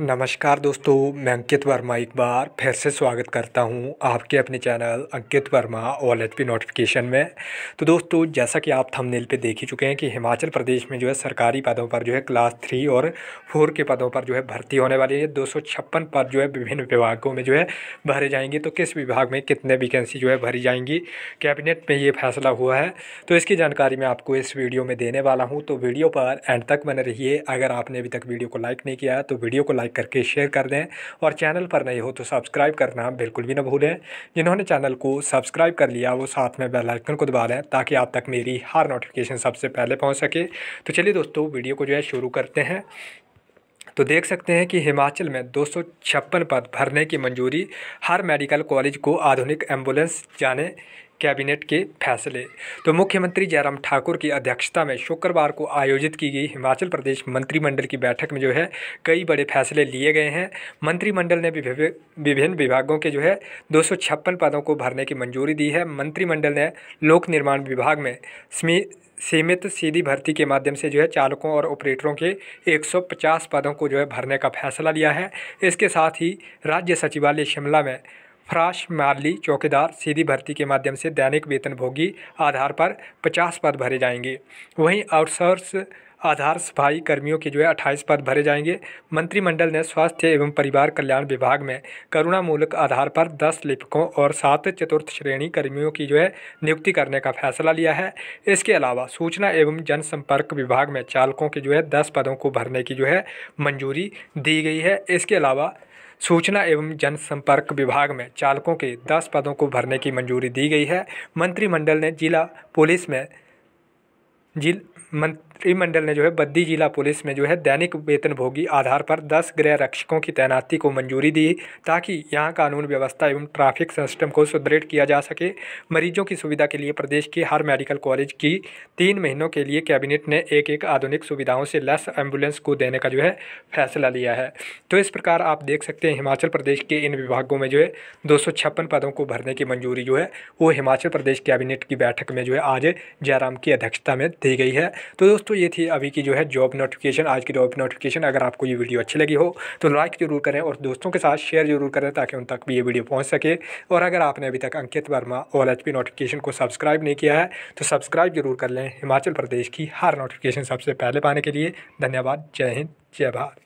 नमस्कार दोस्तों मैं अंकित वर्मा एक बार फिर से स्वागत करता हूं आपके अपने channel Ankit Verma all H P notification में तो दोस्तों जैसा कि आप थंबनेल पे देख ही चुके हैं कि हिमाचल प्रदेश में जो है सरकारी पदों पर जो है क्लास थ्री और फोर के पदों पर जो है भर्ती होने वाली है दो पद जो है विभिन्न विभागों में जो है भरे जाएंगे तो किस विभाग में कितने वैकेंसी जो है भरी जाएंगी कैबिनेट में ये फैसला हुआ है तो इसकी जानकारी मैं आपको इस वीडियो में देने वाला हूँ तो वीडियो पर एंड तक बने रहिए अगर आपने अभी तक वीडियो को लाइक नहीं किया तो वीडियो को लाइक लाइक करके शेयर कर दें और चैनल पर नए हो तो सब्सक्राइब करना बिल्कुल भी ना भूलें जिन्होंने चैनल को सब्सक्राइब कर लिया वो साथ में बेल आइकन को दबा दें ताकि आप तक मेरी हर नोटिफिकेशन सबसे पहले पहुँच सके तो चलिए दोस्तों वीडियो को जो है शुरू करते हैं तो देख सकते हैं कि हिमाचल में दो पद भरने की मंजूरी हर मेडिकल कॉलेज को आधुनिक एम्बुलेंस जाने कैबिनेट के फैसले तो मुख्यमंत्री जयराम ठाकुर की अध्यक्षता में शुक्रवार को आयोजित की गई हिमाचल प्रदेश मंत्रिमंडल की बैठक में जो है कई बड़े फैसले लिए गए हैं मंत्रिमंडल ने विभिन्न विभागों के जो है दो पदों को भरने की मंजूरी दी है मंत्रिमंडल ने लोक निर्माण विभाग में सीमित सीधी भर्ती के माध्यम से जो है चालकों और ऑपरेटरों के 150 पदों को जो है भरने का फैसला लिया है इसके साथ ही राज्य सचिवालय शिमला में फ्राश माली चौकीदार सीधी भर्ती के माध्यम से दैनिक वेतनभोगी आधार पर पचास पद भरे जाएंगे वहीं आउटसोर्स आधार सफाई कर्मियों के जो है अट्ठाईस पद भरे जाएंगे मंत्रिमंडल ने स्वास्थ्य एवं परिवार कल्याण विभाग में करुणामूलक आधार पर दस लिपिकों और सात चतुर्थ श्रेणी कर्मियों की जो है नियुक्ति करने का फैसला लिया है इसके अलावा सूचना एवं जनसंपर्क विभाग में चालकों के जो है दस पदों को भरने की जो है मंजूरी दी गई है इसके अलावा सूचना एवं जनसंपर्क विभाग में चालकों के दस पदों को भरने की मंजूरी दी गई है मंत्रिमंडल ने जिला पुलिस में जिल मंत्रिमंडल ने जो है बद्दी जिला पुलिस में जो है दैनिक वेतनभोगी आधार पर दस गृह रक्षकों की तैनाती को मंजूरी दी ताकि यहाँ कानून व्यवस्था एवं ट्रैफिक सिस्टम को सुदृढ़ किया जा सके मरीजों की सुविधा के लिए प्रदेश के हर मेडिकल कॉलेज की तीन महीनों के लिए कैबिनेट ने एक एक आधुनिक सुविधाओं से लेस एम्बुलेंस को देने का जो है फैसला लिया है तो इस प्रकार आप देख सकते हैं हिमाचल प्रदेश के इन विभागों में जो है दो पदों को भरने की मंजूरी जो है वो हिमाचल प्रदेश कैबिनेट की बैठक में जो है आज जयराम की अध्यक्षता में दी गई है तो दोस्तों ये थी अभी की जो है जॉब नोटिफिकेशन आज की जॉब नोटिफिकेशन अगर आपको ये वीडियो अच्छी लगी हो तो लाइक ज़रूर करें और दोस्तों के साथ शेयर जरूर करें ताकि उन तक भी ये वीडियो पहुँच सके और अगर आपने अभी तक Ankit Verma all H notification को सब्सक्राइब नहीं किया है तो सब्सक्राइब जरूर कर लें हिमाचल प्रदेश की हर नोटिफिकेशन सबसे पहले पाने के लिए धन्यवाद जय हिंद जय भारत